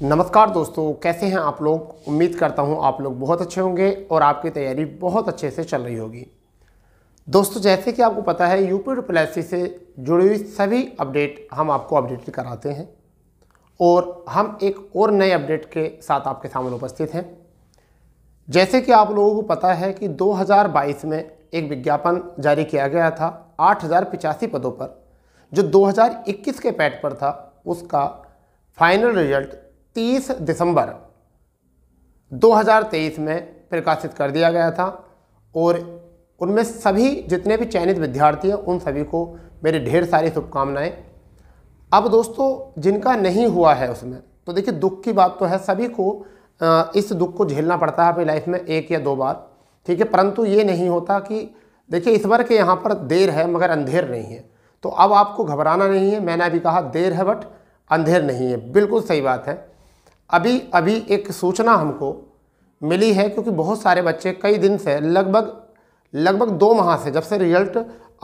नमस्कार दोस्तों कैसे हैं आप लोग उम्मीद करता हूं आप लोग बहुत अच्छे होंगे और आपकी तैयारी बहुत अच्छे से चल रही होगी दोस्तों जैसे कि आपको पता है यूपी ट्रिपल से जुड़ी हुई सभी अपडेट हम आपको अपडेट कराते हैं और हम एक और नए अपडेट के साथ आपके सामने उपस्थित हैं जैसे कि आप लोगों को पता है कि 2022 में एक विज्ञापन जारी किया गया था आठ पदों पर जो 2021 के पैट पर था उसका फाइनल रिजल्ट 30 दिसंबर 2023 में प्रकाशित कर दिया गया था और उनमें सभी जितने भी चयनित विद्यार्थी हैं उन सभी को मेरे ढेर सारी शुभकामनाएं अब दोस्तों जिनका नहीं हुआ है उसमें तो देखिए दुख की बात तो है सभी को इस दुख को झेलना पड़ता है अपनी लाइफ में एक या दो बार ठीक है परंतु ये नहीं होता कि देखिए इस बार के यहाँ पर देर है मगर अंधेर नहीं है तो अब आपको घबराना नहीं है मैंने अभी कहा देर है बट अंधेर नहीं है बिल्कुल सही बात है अभी अभी एक सूचना हमको मिली है क्योंकि बहुत सारे बच्चे कई दिन से लगभग लगभग दो माह से जब से रिजल्ट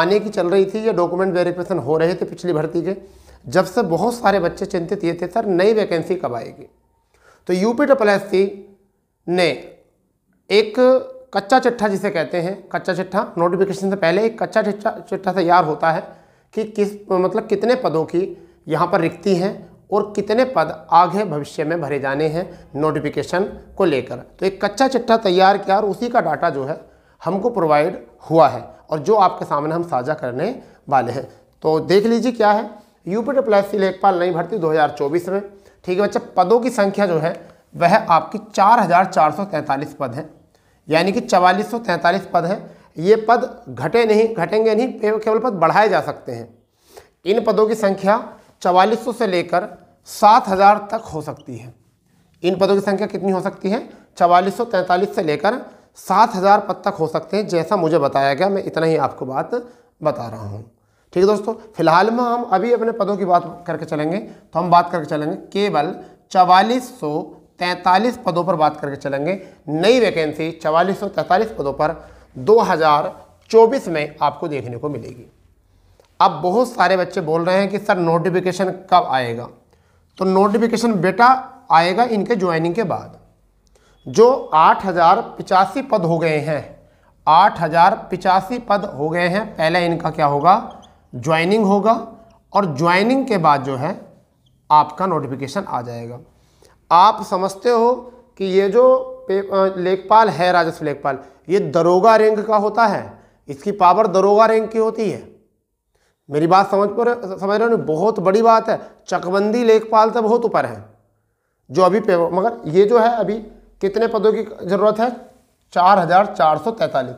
आने की चल रही थी या डॉक्यूमेंट वेरिफिकेशन हो रहे थे पिछली भर्ती के जब से बहुत सारे बच्चे चिंतित ये थे सर नई वैकेंसी कब आएगी तो यूपी ट्रिपल एस सी ने एक कच्चा चिट्ठा जिसे कहते हैं कच्चा चिट्ठा नोटिफिकेशन से पहले एक कच्चा चिट्ठा चिट्ठा तैयार होता है कि किस मतलब कितने पदों की यहाँ पर रिक्ति हैं और कितने पद आगे भविष्य में भरे जाने हैं नोटिफिकेशन को लेकर तो एक कच्चा चिट्ठा तैयार किया और उसी का डाटा जो है हमको प्रोवाइड हुआ है और जो आपके सामने हम साझा करने वाले हैं तो देख लीजिए क्या है यूपी सी लेखपाल नई भर्ती 2024 में ठीक है बच्चा पदों की संख्या जो है वह आपकी तैंतालीस पद हैं यानी कि चवालीस पद हैं ये पद घटे नहीं घटेंगे नहीं केवल पद बढ़ाए जा सकते हैं इन पदों की संख्या चवालीस से लेकर सात हज़ार तक हो सकती है इन पदों की संख्या कितनी हो सकती है चवालीस सौ तैंतालीस से लेकर सात हज़ार पद तक हो सकते हैं जैसा मुझे बताया गया मैं इतना ही आपको बात बता रहा हूँ ठीक है दोस्तों फिलहाल में हम अभी अपने पदों की बात करके चलेंगे तो हम बात करके चलेंगे केवल चवालीस सौ तैंतालीस पदों पर बात करके चलेंगे नई वैकेंसी चवालीस सौ तैंतालीस पदों पर 2024 में आपको देखने को मिलेगी अब बहुत सारे बच्चे बोल रहे हैं कि सर नोटिफिकेशन कब आएगा तो नोटिफिकेशन बेटा आएगा इनके ज्वाइनिंग के बाद जो आठ हज़ार पिचासी पद हो गए हैं आठ हज़ार पिचासी पद हो गए हैं पहले इनका क्या होगा ज्वाइनिंग होगा और ज्वाइनिंग के बाद जो है आपका नोटिफिकेशन आ जाएगा आप समझते हो कि ये जो लेखपाल है राजस्व लेखपाल ये दरोगा रैंक का होता है इसकी पावर दरोगा रैंक की होती है मेरी बात समझ पर समझ रहे हो बहुत बड़ी बात है चकबंदी लेखपाल से बहुत ऊपर है जो अभी पे मगर ये जो है अभी कितने पदों की ज़रूरत है चार हज़ार चार सौ तैंतालीस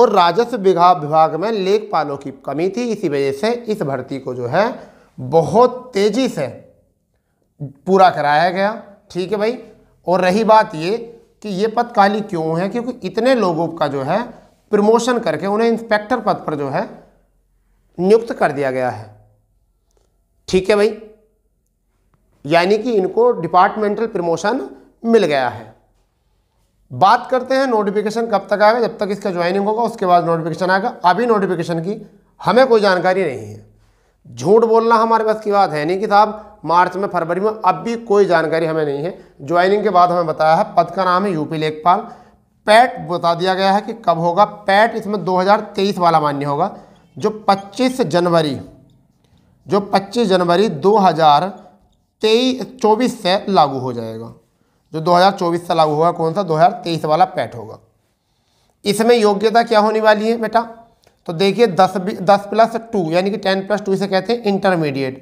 और राजस्व विभाग में लेखपालों की कमी थी इसी वजह से इस भर्ती को जो है बहुत तेज़ी से पूरा कराया गया ठीक है भाई और रही बात ये कि ये पद खाली क्यों है क्योंकि इतने लोगों का जो है प्रमोशन करके उन्हें इंस्पेक्टर पद पर जो है नियुक्त कर दिया गया है ठीक है भाई यानी कि इनको डिपार्टमेंटल प्रमोशन मिल गया है बात करते हैं नोटिफिकेशन कब तक आएगा जब तक इसका ज्वाइनिंग होगा उसके बाद नोटिफिकेशन आएगा अभी नोटिफिकेशन की हमें कोई जानकारी नहीं है झूठ बोलना हमारे पास की बात है नहीं कि साहब मार्च में फरवरी में अब भी कोई जानकारी हमें नहीं है ज्वाइनिंग के बाद हमें बताया है पद का नाम है यूपी लेखपाल पैट बता दिया गया है कि कब होगा पैट इसमें 2023 वाला मान्य होगा जो 25 जनवरी जो 25 जनवरी 2023 24 से लागू हो जाएगा जो 2024 से लागू होगा कौन सा 2023 वाला पैट होगा इसमें योग्यता क्या होने वाली है बेटा तो देखिए दस दस प्लस टू यानी कि टेन प्लस टू इसे कहते हैं इंटरमीडिएट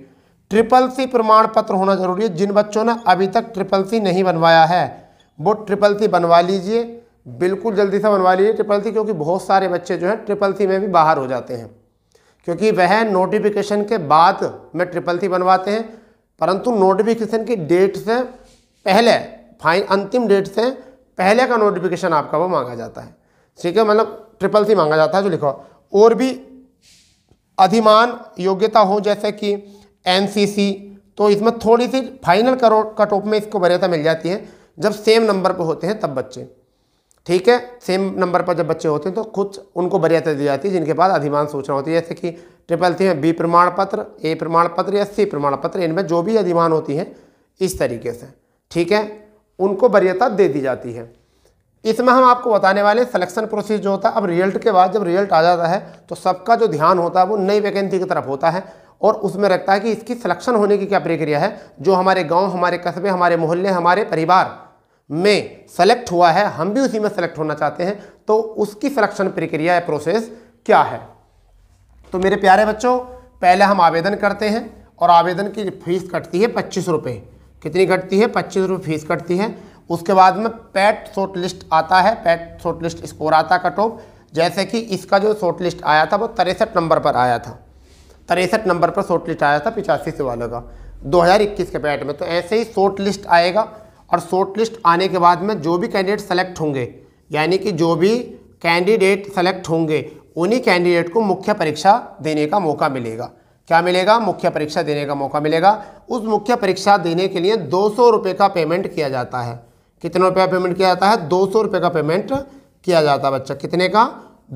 ट्रिपल सी प्रमाण पत्र होना जरूरी है जिन बच्चों ने अभी तक ट्रिपल सी नहीं बनवाया है वो ट्रिपल सी बनवा लीजिए बिल्कुल जल्दी से बनवा लीजिए ट्रिपल सी क्योंकि बहुत सारे बच्चे जो हैं ट्रिपल सी में भी बाहर हो जाते हैं क्योंकि वह नोटिफिकेशन के बाद में ट्रिपल थी बनवाते हैं परंतु नोटिफिकेशन की डेट से पहले फाइन अंतिम डेट से पहले का नोटिफिकेशन आपका वो मांगा जाता है ठीक है मतलब ट्रिपल सी मांगा जाता है जो लिखो और भी अधिमान योग्यता हो जैसे कि एनसीसी तो इसमें थोड़ी सी फाइनल करोड़ कट ऑफ में इसको वरीयता मिल जाती है जब सेम नंबर पर होते हैं तब बच्चे ठीक है सेम नंबर पर जब बच्चे होते हैं तो कुछ उनको वरीयता दी जाती है जिनके पास अधिमान सूचना होती है जैसे कि ट्रिपल थी बी प्रमाण पत्र ए प्रमाण पत्र या सी प्रमाण पत्र इनमें जो भी अधिमान होती हैं इस तरीके से ठीक है उनको वरीयता दे दी जाती है इसमें हम आपको बताने वाले सिलेक्शन प्रोसेस जो होता है अब रिजल्ट के बाद जब रिजल्ट आ जाता है तो सबका जो ध्यान होता है वो नई वैकेंसी की तरफ होता है और उसमें रखता है कि इसकी सिलेक्शन होने की क्या प्रक्रिया है जो हमारे गांव हमारे कस्बे हमारे मोहल्ले हमारे परिवार में सेलेक्ट हुआ है हम भी उसी में सेलेक्ट होना चाहते हैं तो उसकी सिलेक्शन प्रक्रिया या प्रोसेस क्या है तो मेरे प्यारे बच्चों पहले हम आवेदन करते हैं और आवेदन की फीस कटती है पच्चीस रुपये कितनी कटती है पच्चीस रुपये फीस कटती है उसके बाद में पैट शॉर्ट लिस्ट आता है पैट शॉर्ट लिस्ट स्कोर आता कट ऑफ जैसे कि इसका जो शॉर्ट लिस्ट आया था वो तिरसठ नंबर पर आया था तिरसठ नंबर पर शॉर्ट लिस्ट आया था पिचासी से वालों का 2021 के पैट में तो ऐसे ही शॉर्ट लिस्ट आएगा और शॉर्ट लिस्ट आने के बाद में जो भी कैंडिडेट सेलेक्ट होंगे यानी कि जो भी कैंडिडेट सेलेक्ट होंगे उन्हीं कैंडिडेट को मुख्य परीक्षा देने का मौका मिलेगा क्या मिलेगा मुख्य परीक्षा देने का मौका मिलेगा उस मुख्य परीक्षा देने के लिए दो सौ का पेमेंट किया जाता है कितना रुपया पेमेंट किया जाता है दो सौ का पेमेंट किया जाता है बच्चा कितने का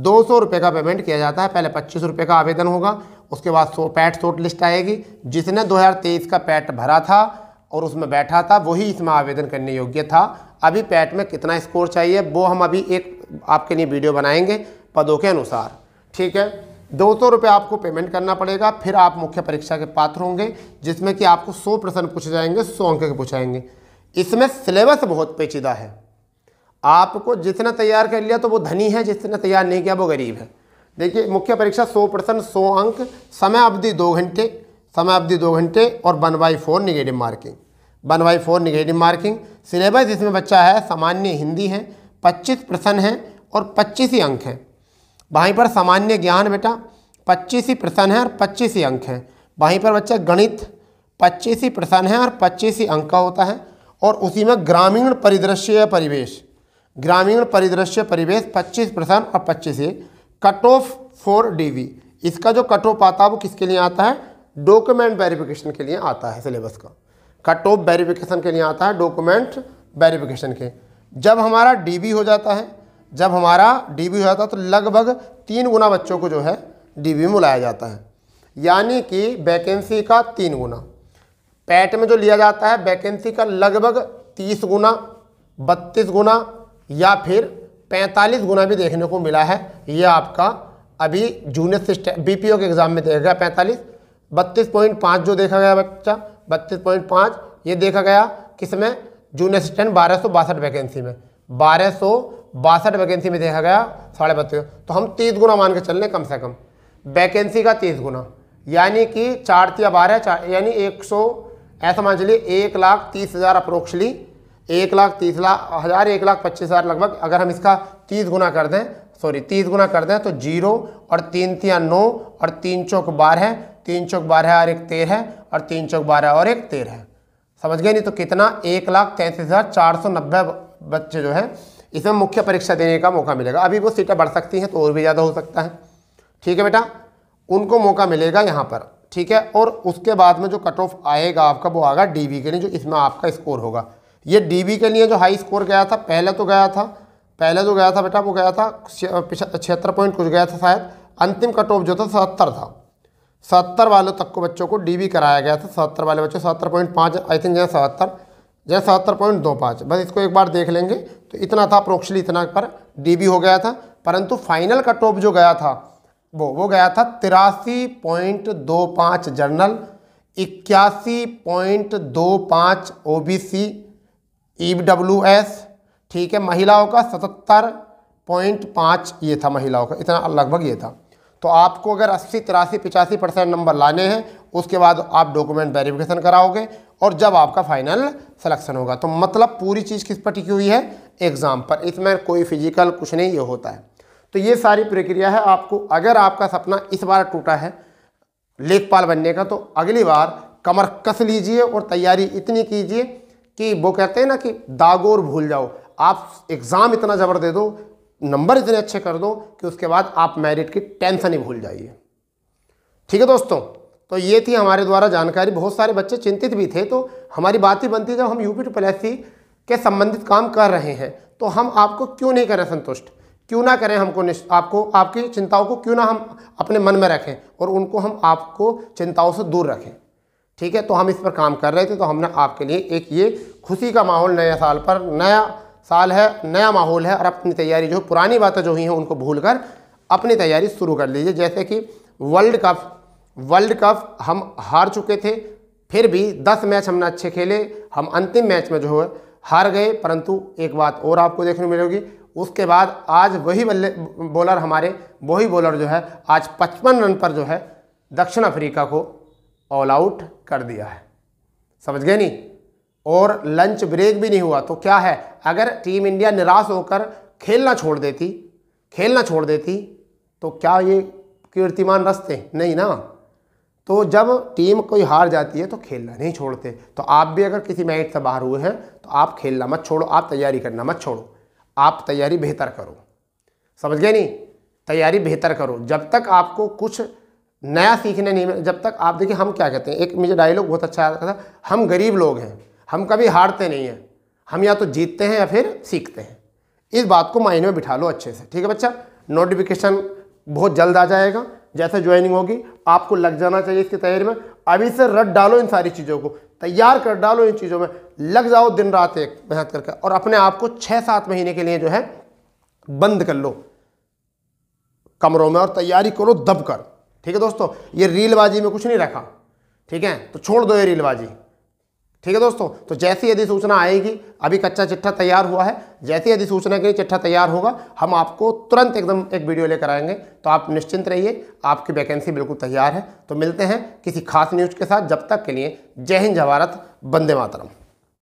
दो सौ रुपये का पेमेंट किया जाता है पहले पच्चीस रुपये का आवेदन होगा उसके बाद सो पैट शॉर्ट लिस्ट आएगी जिसने 2023 का पैट भरा था और उसमें बैठा था वही इसमें आवेदन करने योग्य था अभी पैट में कितना स्कोर चाहिए वो हम अभी एक आपके लिए वीडियो बनाएंगे पदों के अनुसार ठीक है दो सौ रुपये आपको पेमेंट करना पड़ेगा फिर आप मुख्य परीक्षा के पात्र होंगे जिसमें कि आपको सौ प्रश्न पूछे जाएंगे सौ अंक के पूछाएंगे इसमें सिलेबस बहुत पेचीदा है आपको जितना तैयार कर लिया तो वो धनी है जितने तैयार नहीं किया वो गरीब है देखिए मुख्य परीक्षा सौ प्रश्न सौ अंक समय अवधि दो घंटे समय अवधि दो घंटे और one by four negative marking one by four negative marking syllabus इसमें बच्चा है सामान्य हिंदी है पच्चीस प्रश्न हैं और पच्चीस ही अंक हैं वहीं पर सामान्य ज्ञान बेटा पच्चीस ही प्रश्न हैं और पच्चीस ही अंक हैं वहीं पर बच्चा गणित पच्चीस ही प्रश्न हैं और पच्चीस ही अंक का होता है और उसी में ग्रामीण परिदृश्य परिवेश ग्रामीण परिदृश्य परिवेश पच्चीस प्रश्न और पच्चीस ही कट ऑफ फोर डी इसका जो कट ऑफ आता है वो किसके लिए आता है डॉक्यूमेंट वेरिफिकेशन के लिए आता है सिलेबस का कट ऑफ वेरिफिकेशन के लिए आता है डॉक्यूमेंट वेरिफिकेशन के जब हमारा डी हो जाता है जब हमारा डी हो जाता है तो लगभग तीन गुना बच्चों को जो है डी में बुलाया जाता है यानी कि वैकेंसी का तीन गुना पैट में जो लिया जाता है वैकेंसी का लगभग तीस गुना बत्तीस गुना या फिर पैंतालीस गुना भी देखने को मिला है ये आपका अभी जूनियर सिस्टम बीपीओ के एग्ज़ाम में देगा पैंतालीस बत्तीस पॉइंट पाँच जो देखा गया बच्चा बत्तीस पॉइंट पाँच ये देखा गया किस में जून असिस्टेंट बारह सौ बासठ वैकेंसी में बारह सौ बासठ वैकेंसी में देखा गया साढ़े बत्तीस तो हम तीस गुना मान के चल रहे कम से कम वैकेंसी का तीस गुना यानी कि चार तिया बारह चार यानी एक सौ ऐसा मान चलिए एक लाख तीस हज़ार अप्रोक्सली एक लाख तीस लाख हज़ार एक लाख पच्चीस हज़ार लगभग अगर हम इसका तीस गुना कर दें सॉरी तीस गुना कर दें तो जीरो और तीन तिया नौ और तीन चौक बारह तीन चौक बारह और एक तेरह है और तीन चौक बारह और एक तेरह है समझ गए नहीं तो कितना एक लाख तैंतीस हज़ार चार सौ नब्बे बच्चे जो हैं इसमें मुख्य परीक्षा देने का मौका मिलेगा अभी वो सीटें बढ़ सकती हैं तो और भी ज़्यादा हो सकता है ठीक है बेटा उनको मौका मिलेगा यहाँ पर ठीक है और उसके बाद में जो कट ऑफ आएगा आपका वो आएगा डी के लिए जो इसमें आपका स्कोर होगा ये डी के लिए जो हाई स्कोर गया था पहले तो गया था पहले जो गया था बेटा वो गया था छिहत्तर पॉइंट कुछ गया था शायद अंतिम कट ऑफ जो था सत्तर था सत्तर वालों तक को बच्चों को डीबी कराया गया था सत्तर वाले बच्चों सत्तर पॉइंट पाँच आई थिंक जहाँ सत्तर जहाँ सत्तर पॉइंट दो पाँच बस इसको एक बार देख लेंगे तो इतना था अप्रोक्सली इतना पर डीबी हो गया था परंतु फाइनल कट ऑफ जो गया था वो वो गया था तिरासी पॉइंट दो पाँच जर्नल इक्यासी पॉइंट दो पाँच O B C E W S ठीक है महिलाओं का सतहत्तर पॉइंट पाँच ये था महिलाओं का इतना लगभग ये था तो आपको अगर अस्सी तिरासी पिचासी परसेंट नंबर लाने हैं उसके बाद आप डॉक्यूमेंट वेरिफिकेशन कराओगे और जब आपका फाइनल सिलेक्शन होगा तो मतलब पूरी चीज़ किस पर टिकी हुई है एग्ज़ाम पर इसमें कोई फिजिकल कुछ नहीं ये होता है तो ये सारी प्रक्रिया है आपको अगर आपका सपना इस बार टूटा है लेखपाल बनने का तो अगली बार कमर कस लीजिए और तैयारी इतनी कीजिए कि वो कहते हैं ना कि दागोर भूल जाओ आप एग्ज़ाम इतना ज़बर दे दो नंबर इतने अच्छे कर दो कि उसके बाद आप मेरिट की टेंशन ही भूल जाइए ठीक है दोस्तों तो ये थी हमारे द्वारा जानकारी बहुत सारे बच्चे चिंतित भी थे तो हमारी बात ही बनती है जब हम यूपी टू पी के संबंधित काम कर रहे हैं तो हम आपको क्यों नहीं करें संतुष्ट क्यों ना करें हमको आपको आपकी चिंताओं को क्यों ना हम अपने मन में रखें और उनको हम आपको चिंताओं से दूर रखें ठीक है तो हम इस पर काम कर रहे थे तो हमने आपके लिए एक ये खुशी का माहौल नया साल पर नया साल है नया माहौल है और अपनी तैयारी जो है पुरानी बातें जो हुई हैं उनको भूल कर अपनी तैयारी शुरू कर लीजिए जैसे कि वर्ल्ड कप वर्ल्ड कप हम हार चुके थे फिर भी दस मैच हमने अच्छे खेले हम अंतिम मैच में जो है हार गए परंतु एक बात और आपको देखने को मिलेगी उसके बाद आज वही बल्ले बॉलर हमारे वही बॉलर जो है आज पचपन रन पर जो है दक्षिण अफ्रीका को ऑल आउट कर दिया है समझ गए नहीं और लंच ब्रेक भी नहीं हुआ तो क्या है अगर टीम इंडिया निराश होकर खेलना छोड़ देती खेलना छोड़ देती तो क्या ये कीर्तिमान रस्ते नहीं ना तो जब टीम कोई हार जाती है तो खेलना नहीं छोड़ते तो आप भी अगर किसी मैच से बाहर हुए हैं तो आप खेलना मत छोड़ो आप तैयारी करना मत छोड़ो आप तैयारी बेहतर करो समझ गए नहीं तैयारी बेहतर करो जब तक आपको कुछ नया सीखने नहीं जब तक आप देखिए हम क्या कहते हैं एक मुझे डायलॉग बहुत अच्छा आता था हम गरीब लोग हैं हम कभी हारते नहीं हैं हम या तो जीतते हैं या फिर सीखते हैं इस बात को माइंड में बिठा लो अच्छे से ठीक है बच्चा नोटिफिकेशन बहुत जल्द आ जाएगा जैसे ज्वाइनिंग होगी आपको लग जाना चाहिए इसकी तैयारी में अभी से रट डालो इन सारी चीज़ों को तैयार कर डालो इन चीज़ों में लग जाओ दिन रात एक मेहनत करके और अपने आप को छः सात महीने के लिए जो है बंद कर लो कमरों में और तैयारी करो दब कर ठीक है दोस्तों ये रीलबाजी में कुछ नहीं रखा ठीक है तो छोड़ दो ये रीलबाजी ठीक है दोस्तों तो जैसी अधिसूचना आएगी अभी कच्चा चिट्ठा तैयार हुआ है जैसी अधिसूचना के लिए चिट्ठा तैयार होगा हम आपको तुरंत एकदम एक वीडियो लेकर आएंगे तो आप निश्चिंत रहिए आपकी वैकेंसी बिल्कुल तैयार है तो मिलते हैं किसी खास न्यूज़ के साथ जब तक के लिए जय हिंद जवारत बंदे मातरम